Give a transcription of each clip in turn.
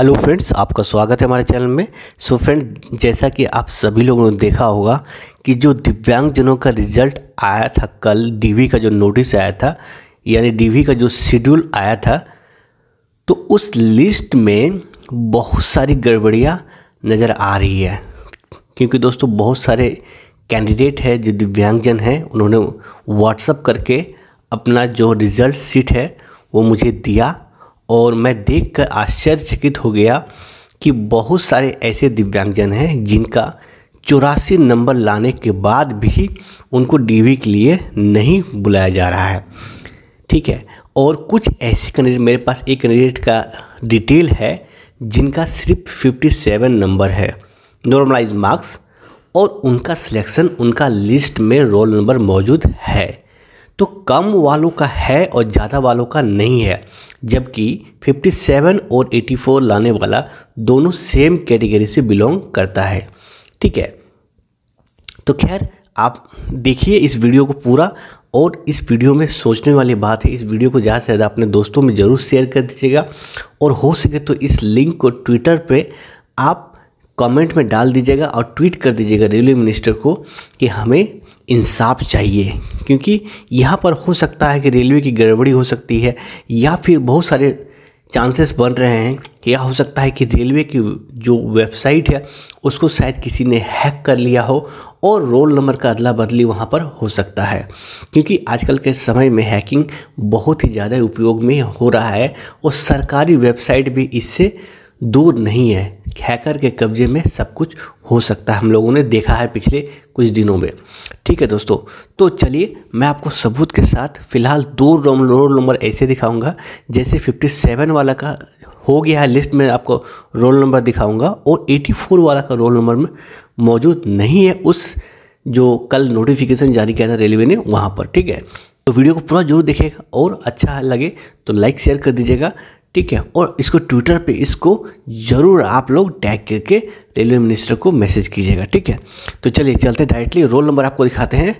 hello friends आपका स्वागत है हमारे चैनल में सो so फ्रेंड जैसा कि आप सभी लोगों ने देखा होगा कि जो दिव्यांगजनों का रिजल्ट आया था कल डीवी का जो नोटिस आया था यानी डीवी का जो शेड्यूल आया था तो उस लिस्ट में बहुत सारी गड़बड़ियाँ नज़र आ रही है क्योंकि दोस्तों बहुत सारे कैंडिडेट है जो दिव्यांगजन हैं उन्होंने व्हाट्सअप करके अपना जो रिज़ल्ट सीट है वो मुझे दिया और मैं देख कर आश्चर्यचकित हो गया कि बहुत सारे ऐसे दिव्यांगजन हैं जिनका चौरासी नंबर लाने के बाद भी उनको डीवी के लिए नहीं बुलाया जा रहा है ठीक है और कुछ ऐसे कैंडिडेट मेरे पास एक कैंडिडेट का डिटेल है जिनका सिर्फ 57 नंबर है नॉर्मलाइज मार्क्स और उनका सिलेक्शन उनका लिस्ट में रोल नंबर मौजूद है तो कम वालों का है और ज़्यादा वालों का नहीं है जबकि 57 और 84 लाने वाला दोनों सेम कैटेगरी से बिलोंग करता है ठीक है तो खैर आप देखिए इस वीडियो को पूरा और इस वीडियो में सोचने वाली बात है इस वीडियो को ज़्यादा से ज़्यादा अपने दोस्तों में ज़रूर शेयर कर दीजिएगा और हो सके तो इस लिंक को ट्विटर पे आप कमेंट में डाल दीजिएगा और ट्वीट कर दीजिएगा रेलवे मिनिस्टर को कि हमें इंसाफ चाहिए क्योंकि यहाँ पर हो सकता है कि रेलवे की गड़बड़ी हो सकती है या फिर बहुत सारे चांसेस बन रहे हैं या हो सकता है कि रेलवे की जो वेबसाइट है उसको शायद किसी ने हैक कर लिया हो और रोल नंबर का अदला बदली वहाँ पर हो सकता है क्योंकि आजकल के समय में हैकिंग बहुत ही ज़्यादा उपयोग में हो रहा है और सरकारी वेबसाइट भी इससे दूर नहीं है हैकर के कब्जे में सब कुछ हो सकता है हम लोगों ने देखा है पिछले कुछ दिनों में ठीक है दोस्तों तो चलिए मैं आपको सबूत के साथ फिलहाल दो रोल नंबर ऐसे दिखाऊंगा जैसे 57 वाला का हो गया है लिस्ट में आपको रोल नंबर दिखाऊंगा और 84 वाला का रोल नंबर में मौजूद नहीं है उस जो कल नोटिफिकेशन जारी किया था रेलवे ने वहाँ पर ठीक है तो वीडियो को पूरा जरूर देखेगा और अच्छा लगे तो लाइक शेयर कर दीजिएगा ठीक है और इसको ट्विटर पे इसको ज़रूर आप लोग टैग करके रेलवे मिनिस्टर को मैसेज कीजिएगा ठीक है तो चलिए चलते डायरेक्टली रोल नंबर आपको दिखाते हैं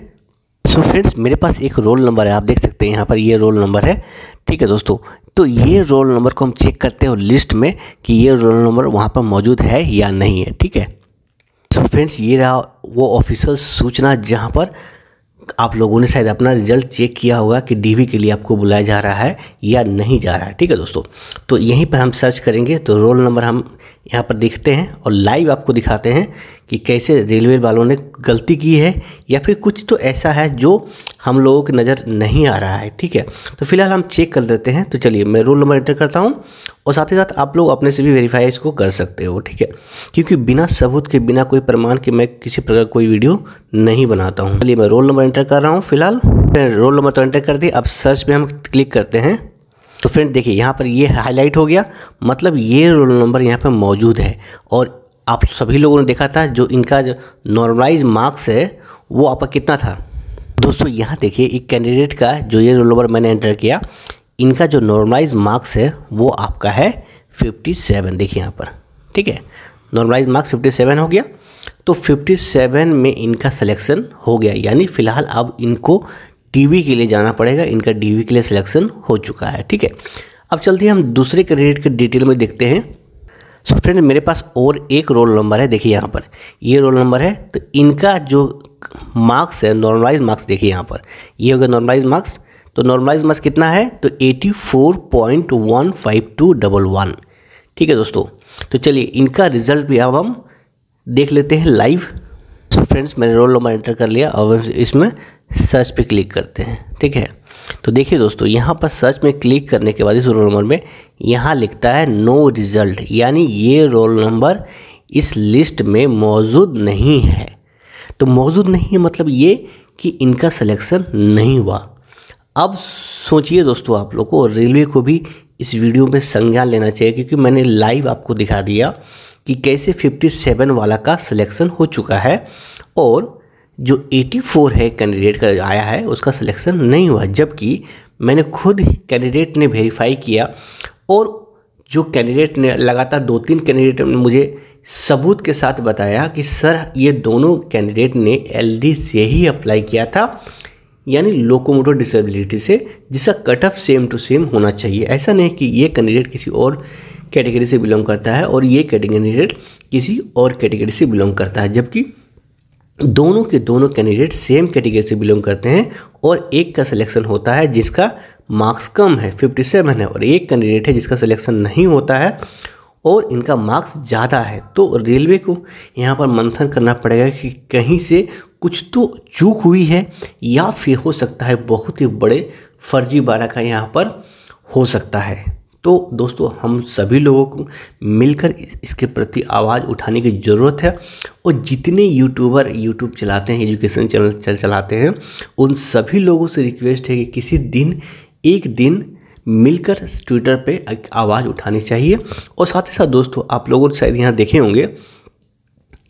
सो so फ्रेंड्स मेरे पास एक रोल नंबर है आप देख सकते हैं यहाँ पर ये रोल नंबर है ठीक है दोस्तों तो ये रोल नंबर को हम चेक करते हैं लिस्ट में कि ये रोल नंबर वहाँ पर मौजूद है या नहीं है ठीक है सो so फ्रेंड्स ये रहा वो ऑफिशियल सूचना जहाँ पर आप लोगों ने शायद अपना रिजल्ट चेक किया होगा कि डीवी के लिए आपको बुलाया जा रहा है या नहीं जा रहा है ठीक है दोस्तों तो यहीं पर हम सर्च करेंगे तो रोल नंबर हम यहाँ पर देखते हैं और लाइव आपको दिखाते हैं कि कैसे रेलवे वालों ने गलती की है या फिर कुछ तो ऐसा है जो हम लोगों की नज़र नहीं आ रहा है ठीक है तो फिलहाल हम चेक कर लेते हैं तो चलिए मैं रोल नंबर एंटर करता हूँ और साथ ही साथ आप लोग अपने से भी वेरीफाई इसको कर सकते हो ठीक है क्योंकि बिना सबूत के बिना कोई प्रमाण के मैं किसी प्रकार कोई वीडियो नहीं बनाता हूँ चलिए मैं रोल नंबर एंटर कर रहा हूँ फिलहाल रोल नंबर तो एंटर कर दिया अब सर्च में हम क्लिक करते हैं तो फ्रेंड देखिए यहाँ पर ये हाईलाइट हो गया मतलब ये रोल नंबर यहाँ पर मौजूद है और आप सभी लोगों ने देखा था जो इनका जो नॉर्मलाइज मार्क्स है वो आपका कितना था दोस्तों यहाँ देखिए एक कैंडिडेट का जो ये रोल नंबर मैंने एंटर किया इनका जो नॉर्मलाइज मार्क्स है वो आपका है 57 देखिए यहाँ पर ठीक है नॉर्मलाइज मार्क्स 57 हो गया तो 57 में इनका सिलेक्शन हो गया यानी फ़िलहाल अब इनको डीवी के लिए जाना पड़ेगा इनका डीवी के लिए सिलेक्शन हो चुका है ठीक है अब चलते हैं हम दूसरे कैंडिडेट के डिटेल में देखते हैं सो so फ्रेंड मेरे पास और एक रोल नंबर है देखिए यहाँ पर ये रोल नंबर है तो इनका जो मार्क्स है नॉर्मलाइज मार्क्स देखिए यहाँ पर ये हो गया नॉर्मलाइज मार्क्स तो नॉर्मलाइज मार्क्स कितना है तो eighty four point one five two double one ठीक है दोस्तों तो चलिए इनका रिजल्ट भी अब हम देख लेते हैं लाइव सो फ्रेंड्स मैंने रोल नंबर एंटर कर लिया और इसमें सर्च पे क्लिक करते हैं ठीक है तो देखिए दोस्तों यहाँ पर सर्च में क्लिक करने के बाद इस रोल नंबर में यहाँ लिखता है नो रिज़ल्ट यानी ये रोल नंबर इस लिस्ट में मौजूद नहीं है तो मौजूद नहीं है मतलब ये कि इनका सिलेक्शन नहीं हुआ अब सोचिए दोस्तों आप लोग को रेलवे को भी इस वीडियो में संज्ञान लेना चाहिए क्योंकि मैंने लाइव आपको दिखा दिया कि कैसे 57 वाला का सिलेक्शन हो चुका है और जो 84 है कैंडिडेट का आया है उसका सिलेक्शन नहीं हुआ जबकि मैंने खुद कैंडिडेट ने वेरीफाई किया और जो कैंडिडेट ने लगातार दो तीन कैंडिडेट मुझे सबूत के साथ बताया कि सर ये दोनों कैंडिडेट ने एलडी से ही अप्लाई किया था यानी लोकोमोटर डिसेबिलिटी से जिसका cut off same to same होना चाहिए ऐसा नहीं कि ये कैंडिडेट किसी और कैटेगरी से बिलोंग करता है और ये कैंडिडेट किसी और कैटेगरी से बिलोंग करता है जबकि दोनों के दोनों कैंडिडेट सेम कैटेगरी से बिलोंग करते हैं और एक का सिलेक्शन होता है जिसका मार्क्स कम है 57 है और एक कैंडिडेट है जिसका सिलेक्शन नहीं होता है और इनका मार्क्स ज़्यादा है तो रेलवे को यहाँ पर मंथन करना पड़ेगा कि कहीं से कुछ तो चूक हुई है या फिर हो सकता है बहुत ही बड़े फर्जी बारा का यहाँ पर हो सकता है तो दोस्तों हम सभी लोगों को मिलकर इसके प्रति आवाज़ उठाने की ज़रूरत है और जितने यूट्यूबर यूट्यूब चलाते हैं एजुकेशन चैनल चल चलाते हैं उन सभी लोगों से रिक्वेस्ट है कि किसी दिन एक दिन मिलकर ट्विटर पे आवाज़ उठानी चाहिए और साथ ही साथ दोस्तों आप लोगों ने शायद यहाँ देखे होंगे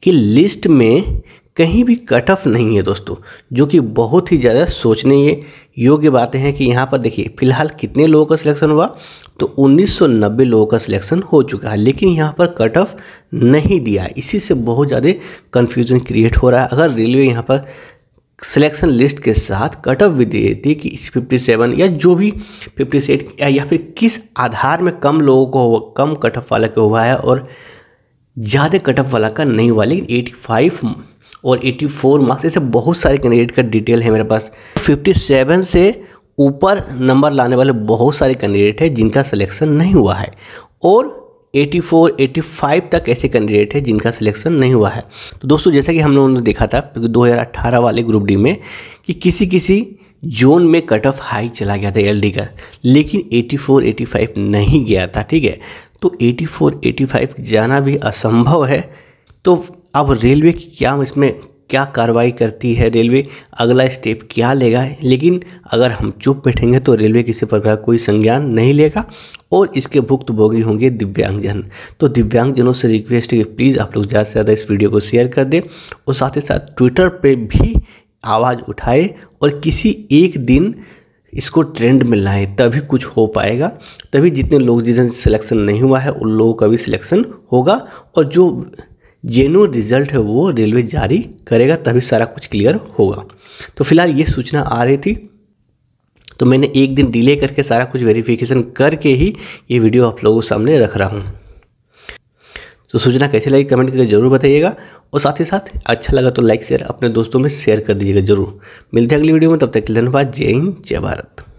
कि लिस्ट में कहीं भी कट ऑफ नहीं है दोस्तों जो कि बहुत ही ज़्यादा सोचने ये योग्य बातें हैं कि यहाँ पर देखिए फिलहाल कितने लोगों का सिलेक्शन हुआ तो 1990 लोगों का सिलेक्शन हो चुका है लेकिन यहाँ पर कट ऑफ नहीं दिया इसी से बहुत ज़्यादा कन्फ्यूजन क्रिएट हो रहा है अगर रेलवे यहाँ पर सिलेक्शन लिस्ट के साथ कट ऑफ भी दे देती है कि फिफ्टी सेवन या जो भी फिफ्टी सेट या फिर किस आधार में कम लोगों को कम कट ऑफ वाला का हुआ है और ज़्यादा कट ऑफ वाला का नहीं हुआ लेकिन एटी फाइव और एटी फोर मार्क्स ऐसे बहुत सारे कैंडिडेट का डिटेल है मेरे पास फिफ्टी सेवन से ऊपर नंबर लाने वाले बहुत सारे कैंडिडेट हैं जिनका सिलेक्शन नहीं हुआ है और 84, 85 तक ऐसे कैंडिडेट है जिनका सिलेक्शन नहीं हुआ है तो दोस्तों जैसा कि हम लोगों ने देखा था दो हज़ार वाले ग्रुप डी में कि किसी किसी जोन में कट ऑफ हाई चला गया था एलडी का लेकिन 84, 85 नहीं गया था ठीक है तो 84, 85 जाना भी असंभव है तो अब रेलवे की क्या इसमें क्या कार्रवाई करती है रेलवे अगला स्टेप क्या लेगा लेकिन अगर हम चुप बैठेंगे तो रेलवे किसी प्रकार कोई संज्ञान नहीं लेगा और इसके भुक्तभोगी होंगे दिव्यांगजन तो दिव्यांगजनों से रिक्वेस्ट है कि प्लीज़ आप लोग ज़्यादा से ज़्यादा इस वीडियो को शेयर कर दें और साथ ही साथ ट्विटर पर भी आवाज़ उठाए और किसी एक दिन इसको ट्रेंड में लाए तभी कुछ हो पाएगा तभी जितने लोग जिस सिलेक्शन नहीं हुआ है उन लोगों का भी सिलेक्शन होगा और जो जेन्यून रिजल्ट है वो रेलवे जारी करेगा तभी सारा कुछ क्लियर होगा तो फिलहाल ये सूचना आ रही थी तो मैंने एक दिन डिले करके सारा कुछ वेरिफिकेशन करके ही ये वीडियो आप लोगों के सामने रख रहा हूँ तो सूचना कैसे लगी कमेंट करके जरूर बताइएगा और साथ ही साथ अच्छा लगा तो लाइक शेयर अपने दोस्तों में शेयर कर दीजिएगा जरूर मिलते हैं अगली वीडियो में तब तक धन्यवाद जय हिंद जय भारत